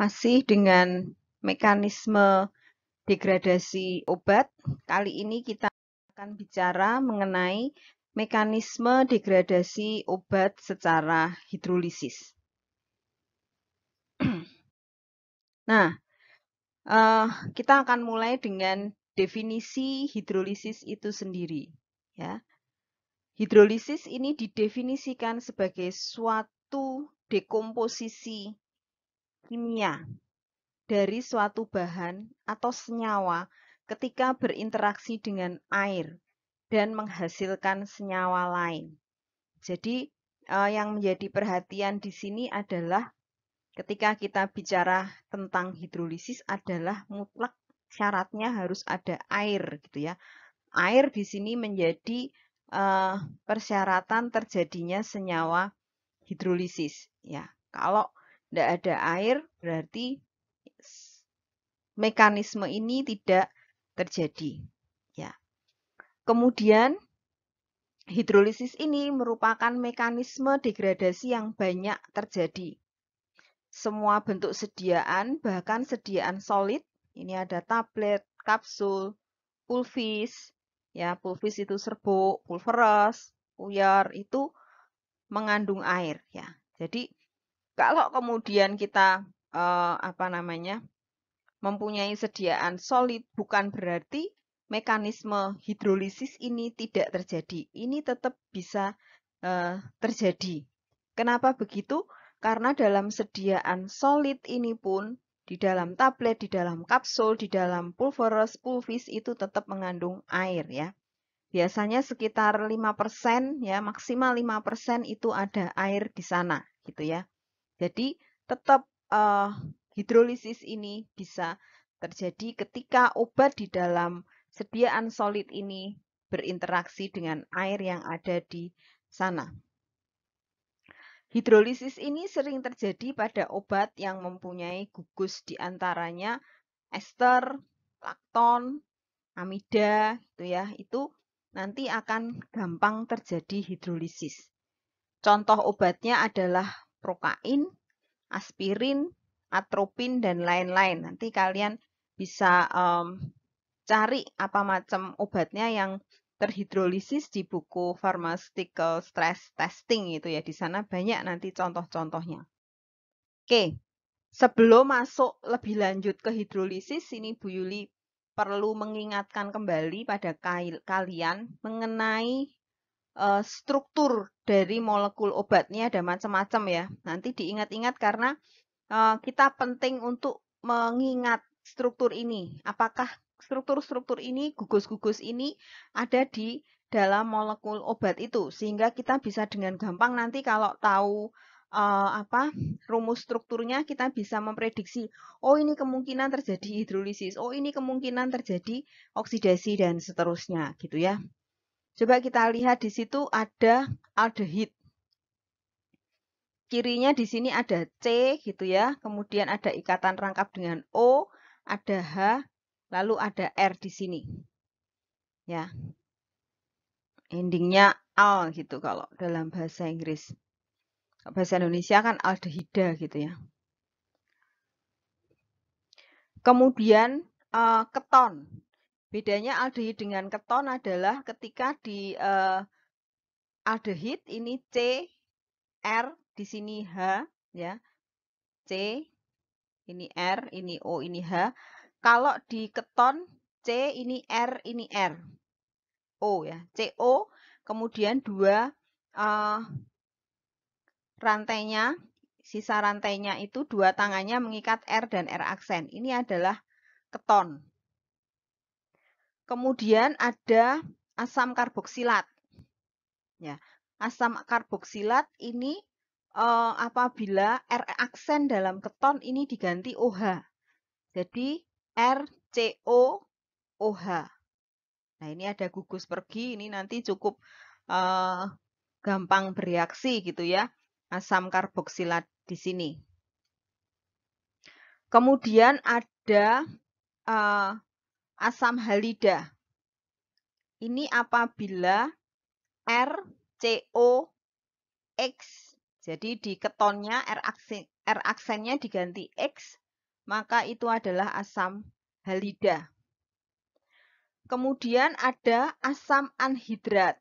masih dengan mekanisme degradasi obat. Kali ini kita akan bicara mengenai mekanisme degradasi obat secara hidrolisis. nah, eh, kita akan mulai dengan definisi hidrolisis itu sendiri. Ya. Hidrolisis ini didefinisikan sebagai suatu dekomposisi kimia dari suatu bahan atau senyawa ketika berinteraksi dengan air dan menghasilkan senyawa lain. Jadi eh, yang menjadi perhatian di sini adalah ketika kita bicara tentang hidrolisis adalah mutlak syaratnya harus ada air gitu ya. Air di sini menjadi eh, persyaratan terjadinya senyawa hidrolisis ya. Kalau tidak ada air, berarti mekanisme ini tidak terjadi. Ya. Kemudian hidrolisis ini merupakan mekanisme degradasi yang banyak terjadi. Semua bentuk sediaan, bahkan sediaan solid, ini ada tablet, kapsul, pulvis, ya pulvis itu serbuk, pulveres, uyar itu mengandung air ya. Jadi kalau kemudian kita eh, apa namanya mempunyai sediaan solid, bukan berarti mekanisme hidrolisis ini tidak terjadi. Ini tetap bisa eh, terjadi. Kenapa begitu? Karena dalam sediaan solid ini pun di dalam tablet, di dalam kapsul, di dalam pulverus, pulvis itu tetap mengandung air ya. Biasanya sekitar 5% ya, maksimal 5% itu ada air di sana gitu ya. Jadi tetap uh, eh, hidrolisis ini bisa terjadi ketika obat di dalam sediaan solid ini berinteraksi dengan air yang ada di sana. Hidrolisis ini sering terjadi pada obat yang mempunyai gugus di antaranya ester, lakton, amida, itu ya, itu nanti akan gampang terjadi hidrolisis. Contoh obatnya adalah prokain, aspirin, atropin, dan lain-lain. Nanti kalian bisa um, cari apa macam obatnya yang terhidrolisis di buku Pharmaceutical Stress Testing gitu ya. Di sana banyak nanti contoh-contohnya. Oke, sebelum masuk lebih lanjut ke hidrolisis, ini Bu Yuli perlu mengingatkan kembali pada kalian mengenai Eh, struktur dari molekul obatnya ada macam-macam ya. Nanti diingat-ingat karena eh, kita penting untuk mengingat struktur ini. Apakah struktur-struktur ini, gugus-gugus ini ada di dalam molekul obat itu sehingga kita bisa dengan gampang nanti kalau tahu uh, apa rumus strukturnya kita bisa memprediksi oh ini kemungkinan terjadi hidrolisis, oh ini kemungkinan terjadi oksidasi dan seterusnya gitu ya. Coba kita lihat di situ ada aldehid. Kirinya di sini ada C gitu ya, kemudian ada ikatan rangkap dengan O, ada H, lalu ada R di sini. Ya. Endingnya al gitu kalau dalam bahasa Inggris. Bahasa Indonesia kan aldehida gitu ya. Kemudian eh, keton Bedanya aldehid dengan keton adalah ketika di uh, eh, aldehid ini C, R, di sini H, ya. C, ini R, ini O, ini H. Kalau di keton, C, ini R, ini R. O, ya. CO, kemudian dua uh, rantainya, sisa rantainya itu dua tangannya mengikat R dan R aksen. Ini adalah keton. Kemudian ada asam karboksilat. Ya, asam karboksilat ini eh, apabila R aksen dalam keton ini diganti OH. Jadi RCOOH. Nah, ini ada gugus pergi, ini nanti cukup eh, gampang bereaksi gitu ya. Asam karboksilat di sini. Kemudian ada eh, asam halida. Ini apabila RCOX, jadi di ketonnya R, aksen, R aksennya diganti X, maka itu adalah asam halida. Kemudian ada asam anhidrat,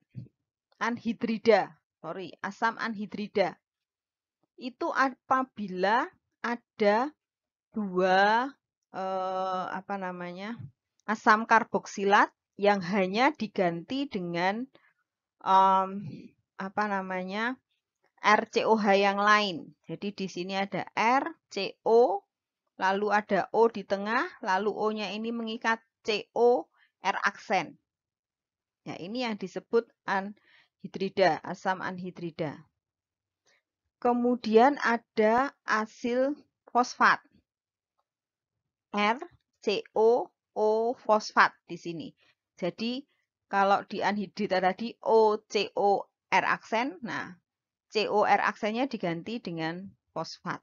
anhidrida, sorry, asam anhidrida. Itu apabila ada dua eh, apa namanya asam karboksilat yang hanya diganti dengan um, apa namanya RCOH yang lain. Jadi di sini ada RCO, lalu ada O di tengah, lalu O-nya ini mengikat CO R aksen. Ya, ini yang disebut anhidrida, asam anhidrida. Kemudian ada asil fosfat. R, CO, O fosfat di sini. Jadi kalau di anhidrida tadi O R aksen, nah COR aksennya diganti dengan fosfat.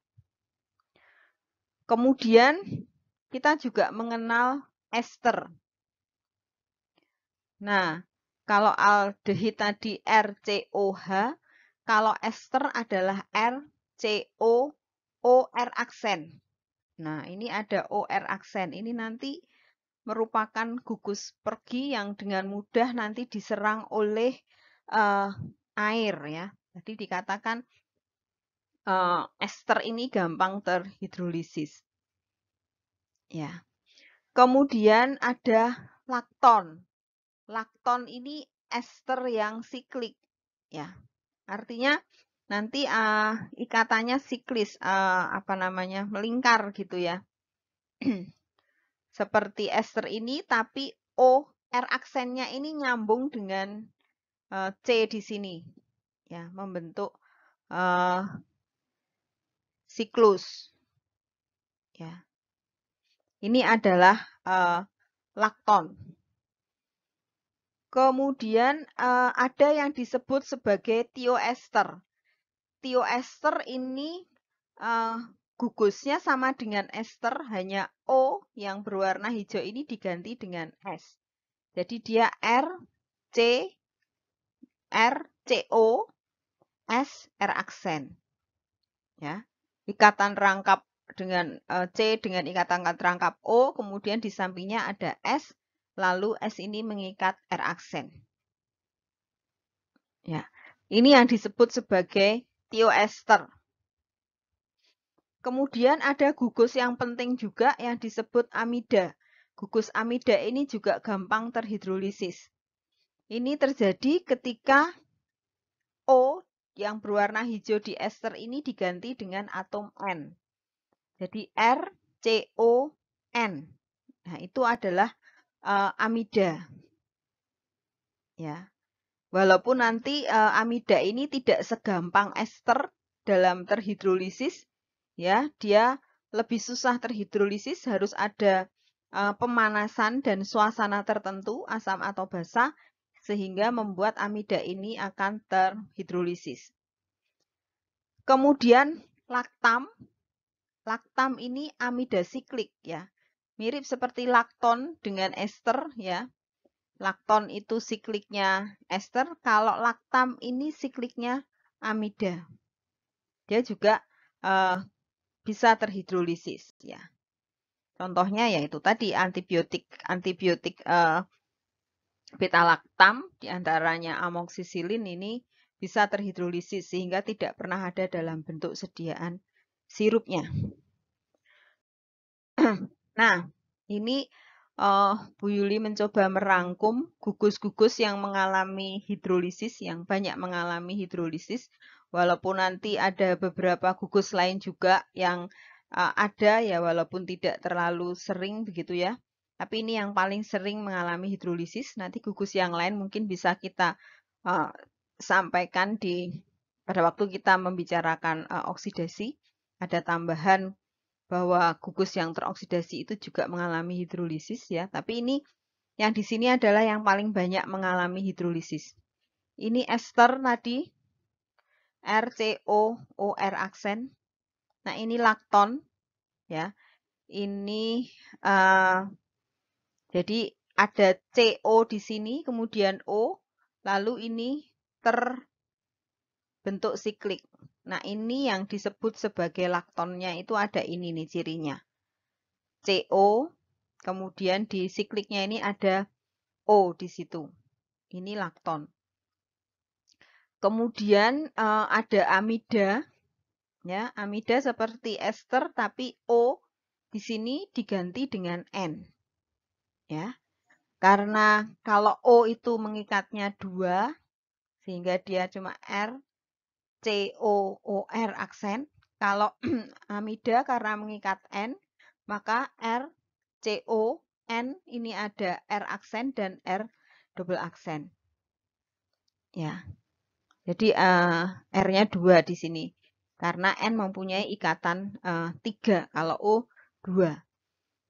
Kemudian kita juga mengenal ester. Nah, kalau aldehid tadi RCOH, kalau ester adalah RCOOR aksen. Nah, ini ada OR aksen. Ini nanti merupakan gugus pergi yang dengan mudah nanti diserang oleh uh, air ya. Jadi dikatakan uh, ester ini gampang terhidrolisis. Ya. Kemudian ada lakton. Lakton ini ester yang siklik ya. Artinya nanti uh, ikatannya siklis uh, apa namanya melingkar gitu ya seperti ester ini, tapi O, R aksennya ini nyambung dengan uh, C di sini. Ya, membentuk uh, siklus. Ya. Ini adalah uh, lakton. Kemudian uh, ada yang disebut sebagai tioester. Tioester ini uh, Gugusnya sama dengan ester, hanya O yang berwarna hijau ini diganti dengan S. Jadi dia R, C, R, C, O, S, R aksen. Ya. Ikatan rangkap dengan eh, C dengan ikatan rangkap O, kemudian di sampingnya ada S, lalu S ini mengikat R aksen. Ya. Ini yang disebut sebagai tioester Kemudian ada gugus yang penting juga yang disebut amida. Gugus amida ini juga gampang terhidrolisis. Ini terjadi ketika O yang berwarna hijau di ester ini diganti dengan atom N. Jadi R, C, O, N. Nah, itu adalah uh, amida. Ya. Walaupun nanti uh, amida ini tidak segampang ester dalam terhidrolisis, ya dia lebih susah terhidrolisis harus ada uh, pemanasan dan suasana tertentu asam atau basa sehingga membuat amida ini akan terhidrolisis. Kemudian laktam, laktam ini amida siklik ya, mirip seperti lakton dengan ester ya. Lakton itu sikliknya ester, kalau laktam ini sikliknya amida. Dia juga uh, bisa terhidrolisis ya. Contohnya yaitu tadi antibiotik antibiotik eh, beta laktam diantaranya amoksisilin ini bisa terhidrolisis sehingga tidak pernah ada dalam bentuk sediaan sirupnya. nah, ini uh, Bu Yuli mencoba merangkum gugus-gugus yang mengalami hidrolisis, yang banyak mengalami hidrolisis walaupun nanti ada beberapa gugus lain juga yang uh, ada ya walaupun tidak terlalu sering begitu ya. Tapi ini yang paling sering mengalami hidrolisis. Nanti gugus yang lain mungkin bisa kita uh, sampaikan di pada waktu kita membicarakan uh, oksidasi. Ada tambahan bahwa gugus yang teroksidasi itu juga mengalami hidrolisis ya. Tapi ini yang di sini adalah yang paling banyak mengalami hidrolisis. Ini ester tadi RCOOR aksen. Nah, ini lakton ya. Ini uh, jadi ada CO di sini, kemudian O, lalu ini terbentuk siklik. Nah, ini yang disebut sebagai laktonnya itu ada ini nih cirinya. CO, kemudian di sikliknya ini ada O di situ. Ini lakton. Kemudian uh, ada amida, ya amida seperti ester tapi O di sini diganti dengan N, ya. Karena kalau O itu mengikatnya dua, sehingga dia cuma R, C, O, O, R aksen. Kalau amida karena mengikat N, maka R, C, O, N ini ada R aksen dan R double aksen. Ya, jadi uh, R-nya 2 di sini. Karena N mempunyai ikatan uh, eh, 3 kalau O 2.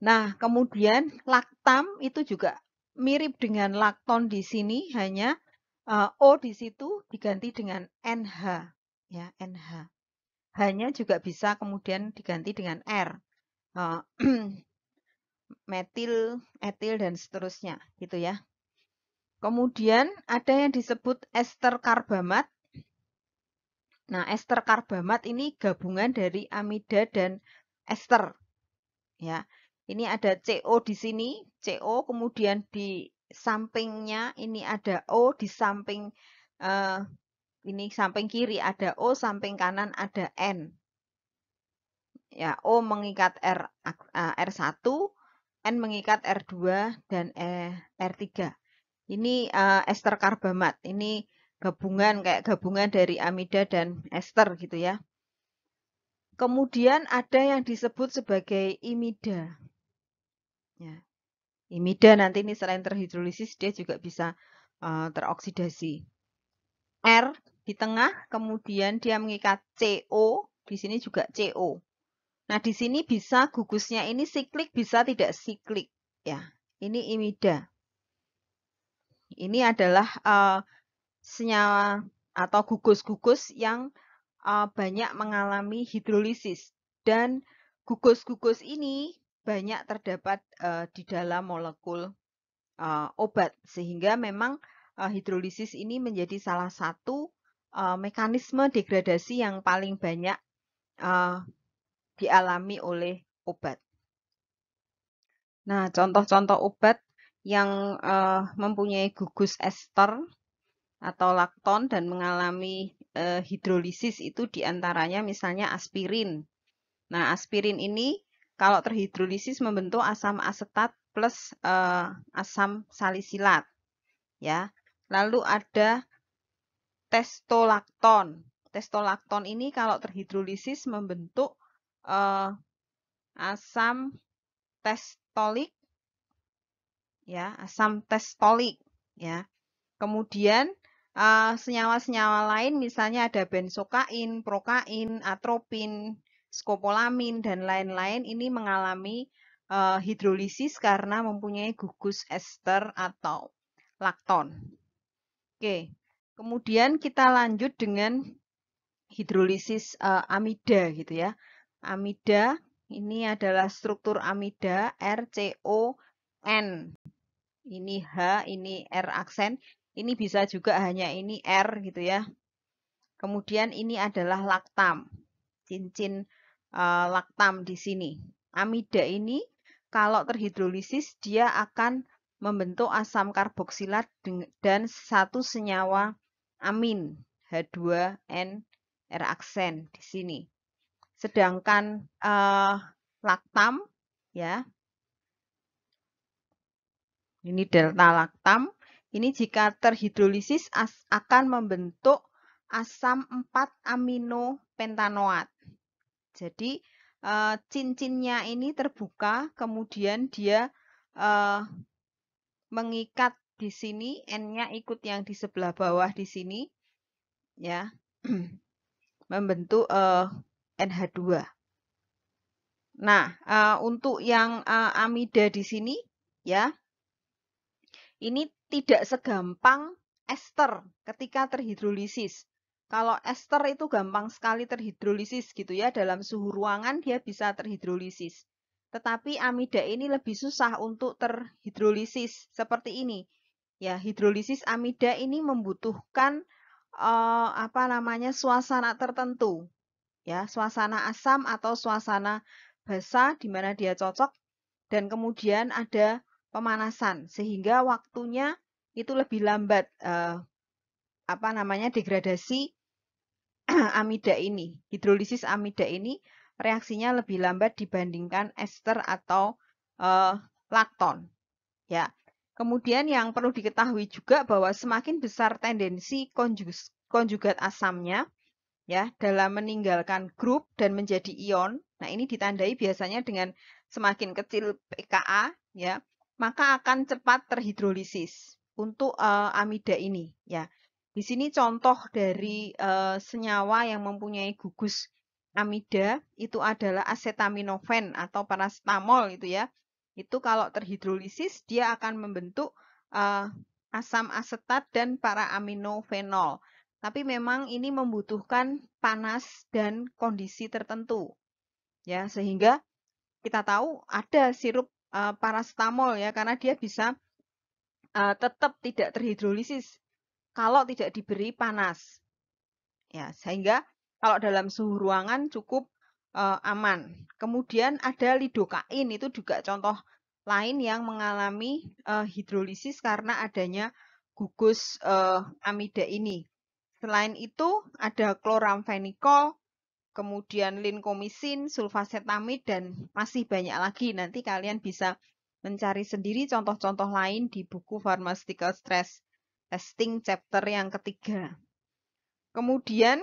Nah, kemudian laktam itu juga mirip dengan lakton di sini, hanya uh, O di situ diganti dengan NH. Ya, NH. Hanya juga bisa kemudian diganti dengan R. Uh, metil, etil, dan seterusnya. Gitu ya. Kemudian ada yang disebut ester karbamat. Nah, ester karbamat ini gabungan dari amida dan ester. Ya. Ini ada CO di sini, CO kemudian di sampingnya ini ada O di samping eh, ini samping kiri ada O, samping kanan ada N. Ya, O mengikat R R1, N mengikat R2 dan e, R3. Ini uh, ester karbamat. Ini gabungan kayak gabungan dari amida dan ester gitu ya. Kemudian ada yang disebut sebagai imida. Ya. Imida nanti ini selain terhidrolisis dia juga bisa uh, teroksidasi. R di tengah kemudian dia mengikat CO, di sini juga CO. Nah, di sini bisa gugusnya ini siklik bisa tidak siklik ya. Ini imida. Ini adalah uh, senyawa atau gugus-gugus yang uh, banyak mengalami hidrolisis dan gugus-gugus ini banyak terdapat uh, di dalam molekul uh, obat sehingga memang uh, hidrolisis ini menjadi salah satu uh, mekanisme degradasi yang paling banyak uh, dialami oleh obat. Nah, contoh-contoh obat yang uh, mempunyai gugus ester atau lakton dan mengalami uh, hidrolisis itu diantaranya misalnya aspirin. Nah, aspirin ini kalau terhidrolisis membentuk asam asetat plus uh, asam salisilat. Ya. Lalu ada testolakton. Testolakton ini kalau terhidrolisis membentuk uh, asam testolik ya, asam testolik, ya. Kemudian eh, senyawa-senyawa uh, lain misalnya ada benzokain, prokain, atropin, skopolamin dan lain-lain ini mengalami uh, hidrolisis karena mempunyai gugus ester atau lakton. Oke. Kemudian kita lanjut dengan hidrolisis uh, amida gitu ya. Amida ini adalah struktur amida RCON ini H, ini R aksen, ini bisa juga hanya ini R gitu ya. Kemudian ini adalah laktam, cincin uh, laktam di sini. Amida ini kalau terhidrolisis dia akan membentuk asam karboksilat dan satu senyawa amin H2N R aksen di sini. Sedangkan uh, laktam ya ini delta laktam. Ini jika terhidrolisis akan membentuk asam 4 amino pentanoat. Jadi eh, cincinnya ini terbuka, kemudian dia eh, mengikat di sini, N-nya ikut yang di sebelah bawah di sini, ya, membentuk eh, NH2. Nah, untuk yang amida di sini, ya, ini tidak segampang ester ketika terhidrolisis. Kalau ester itu gampang sekali terhidrolisis gitu ya, dalam suhu ruangan dia bisa terhidrolisis. Tetapi amida ini lebih susah untuk terhidrolisis seperti ini. Ya, hidrolisis amida ini membutuhkan eh, apa namanya suasana tertentu. Ya, suasana asam atau suasana basa di mana dia cocok dan kemudian ada pemanasan sehingga waktunya itu lebih lambat eh, apa namanya degradasi amida ini, hidrolisis amida ini reaksinya lebih lambat dibandingkan ester atau eh, lakton. Ya. Kemudian yang perlu diketahui juga bahwa semakin besar tendensi konjus, konjugat asamnya ya dalam meninggalkan grup dan menjadi ion. Nah, ini ditandai biasanya dengan semakin kecil pKa ya maka akan cepat terhidrolisis untuk uh, amida ini ya. Di sini contoh dari uh, senyawa yang mempunyai gugus amida itu adalah acetaminofen atau paracetamol itu ya. Itu kalau terhidrolisis dia akan membentuk uh, asam asetat dan para aminofenol. Tapi memang ini membutuhkan panas dan kondisi tertentu. Ya, sehingga kita tahu ada sirup uh, paracetamol ya karena dia bisa uh, eh, tetap tidak terhidrolisis kalau tidak diberi panas. Ya, sehingga kalau dalam suhu ruangan cukup uh, aman. Kemudian ada lidokain itu juga contoh lain yang mengalami uh, hidrolisis karena adanya gugus uh, amida ini. Selain itu ada kloramfenikol, kemudian linkomisin, sulfasetamid, dan masih banyak lagi. Nanti kalian bisa mencari sendiri contoh-contoh lain di buku Pharmaceutical Stress Testing chapter yang ketiga. Kemudian,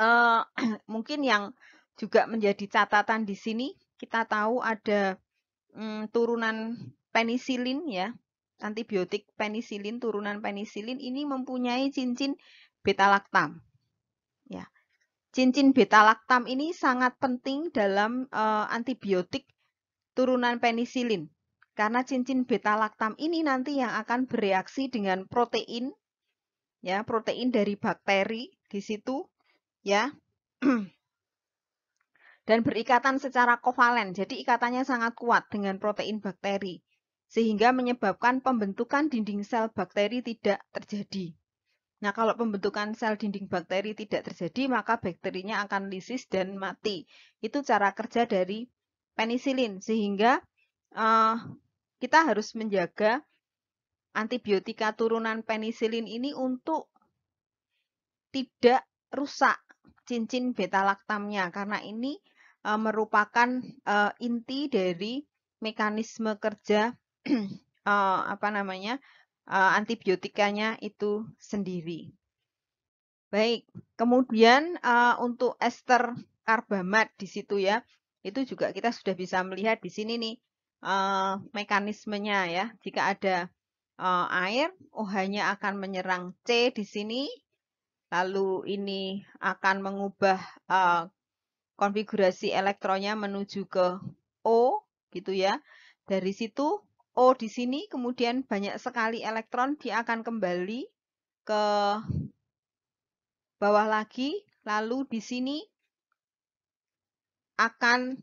uh, mungkin yang juga menjadi catatan di sini, kita tahu ada mm, turunan penisilin ya, antibiotik penisilin, turunan penisilin ini mempunyai cincin beta-laktam. Cincin beta laktam ini sangat penting dalam uh, antibiotik turunan penisilin. Karena cincin beta laktam ini nanti yang akan bereaksi dengan protein ya, protein dari bakteri di situ ya. Dan berikatan secara kovalen. Jadi ikatannya sangat kuat dengan protein bakteri sehingga menyebabkan pembentukan dinding sel bakteri tidak terjadi. Nah, kalau pembentukan sel dinding bakteri tidak terjadi, maka bakterinya akan lisis dan mati. Itu cara kerja dari penisilin, sehingga uh, kita harus menjaga antibiotika turunan penisilin ini untuk tidak rusak cincin beta laktamnya, karena ini uh, merupakan uh, inti dari mekanisme kerja uh, apa namanya Eh, antibiotikanya itu sendiri. Baik, kemudian eh, untuk ester karbamat di situ ya, itu juga kita sudah bisa melihat di sini nih eh, mekanismenya ya. Jika ada air, OH-nya akan menyerang C di sini, lalu ini akan mengubah konfigurasi elektronnya menuju ke O gitu ya. Dari situ O oh, di sini, kemudian banyak sekali elektron, dia akan kembali ke bawah lagi, lalu di sini akan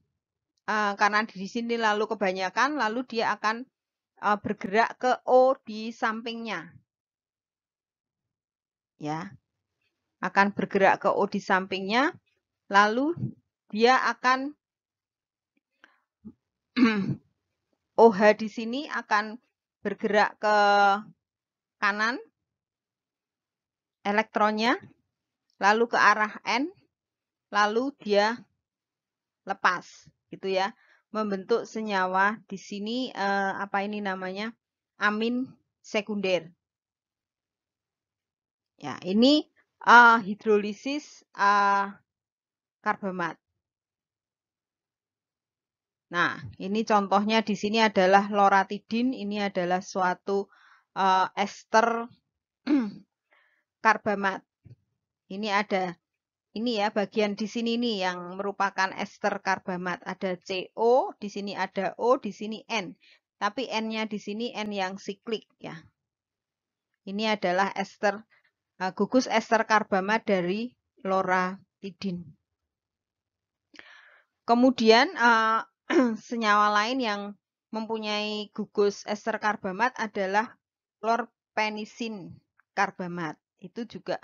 eh, karena di sini lalu kebanyakan, lalu dia akan eh, bergerak ke O di sampingnya. Ya. Akan bergerak ke O di sampingnya, lalu dia akan eh, OH di sini akan bergerak ke kanan elektronnya, lalu ke arah N, lalu dia lepas, gitu ya, membentuk senyawa di sini eh, apa ini namanya amin sekunder. Ya, ini uh, hidrolisis uh, eh, karbamat. Nah, ini contohnya di sini adalah loratidin, ini adalah suatu uh, ester karbamat. Ini ada ini ya bagian di sini nih yang merupakan ester karbamat. Ada CO, di sini ada O, di sini N. Tapi N-nya di sini N yang siklik ya. Ini adalah ester uh, gugus ester karbamat dari loratidin. Kemudian eh, senyawa lain yang mempunyai gugus ester karbamat adalah lorpenisin karbamat. Itu juga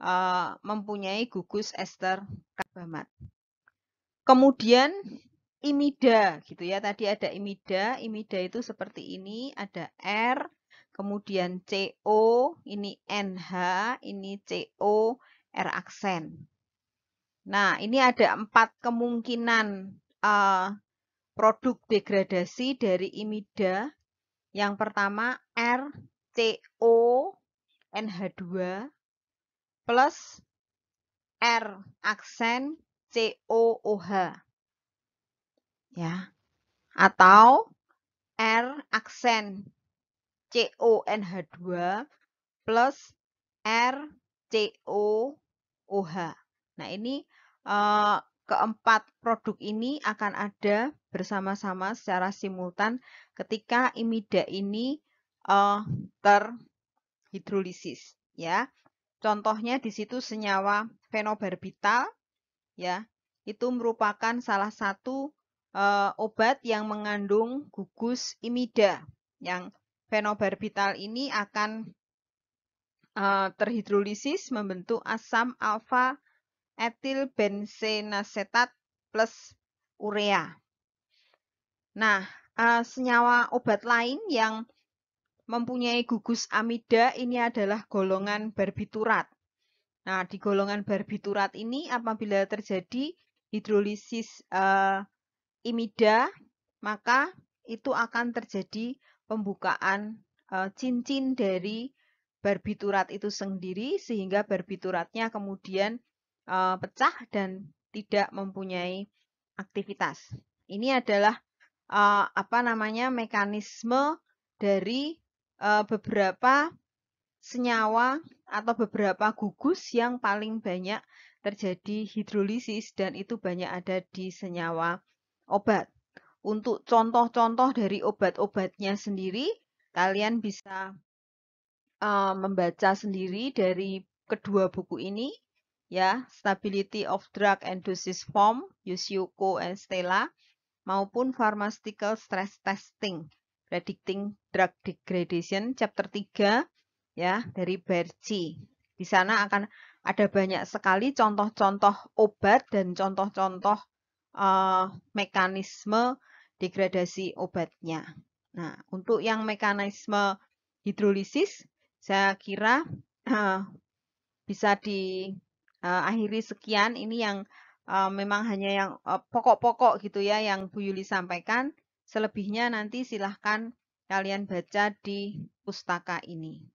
uh, mempunyai gugus ester karbamat. Kemudian imida gitu ya. Tadi ada imida, imida itu seperti ini, ada R, kemudian CO, ini NH, ini CO, R aksen. Nah, ini ada empat kemungkinan uh, produk degradasi dari imida yang pertama RCO NH2 plus R aksen COOH. Ya. Atau R aksen CONH2 plus R COOH. Nah, ini uh, Keempat produk ini akan ada bersama-sama secara simultan ketika imida ini uh, eh, terhidrolisis ya. Contohnya di situ senyawa fenobarbital ya. Itu merupakan salah satu uh, obat yang mengandung gugus imida yang fenobarbital ini akan uh, eh, terhidrolisis membentuk asam alfa etil benzenasetat plus urea. Nah, uh, senyawa obat lain yang mempunyai gugus amida ini adalah golongan barbiturat. Nah, di golongan barbiturat ini apabila terjadi hidrolisis uh, imida, maka itu akan terjadi pembukaan uh, cincin dari barbiturat itu sendiri sehingga barbituratnya kemudian uh, pecah dan tidak mempunyai aktivitas. Ini adalah uh, apa namanya mekanisme dari uh, beberapa senyawa atau beberapa gugus yang paling banyak terjadi hidrolisis dan itu banyak ada di senyawa obat. Untuk contoh-contoh dari obat-obatnya sendiri, kalian bisa uh, membaca sendiri dari kedua buku ini ya, stability of drug and dosage form, Yusuko and Stella, maupun pharmaceutical stress testing, predicting drug degradation, chapter 3, ya, dari Berci. Di sana akan ada banyak sekali contoh-contoh obat dan contoh-contoh uh, mekanisme degradasi obatnya. Nah, untuk yang mekanisme hidrolisis, saya kira uh, bisa di uh, akhiri sekian. Ini yang uh, memang hanya yang eh, pokok-pokok uh, gitu ya yang Bu Yuli sampaikan. Selebihnya nanti silahkan kalian baca di pustaka ini.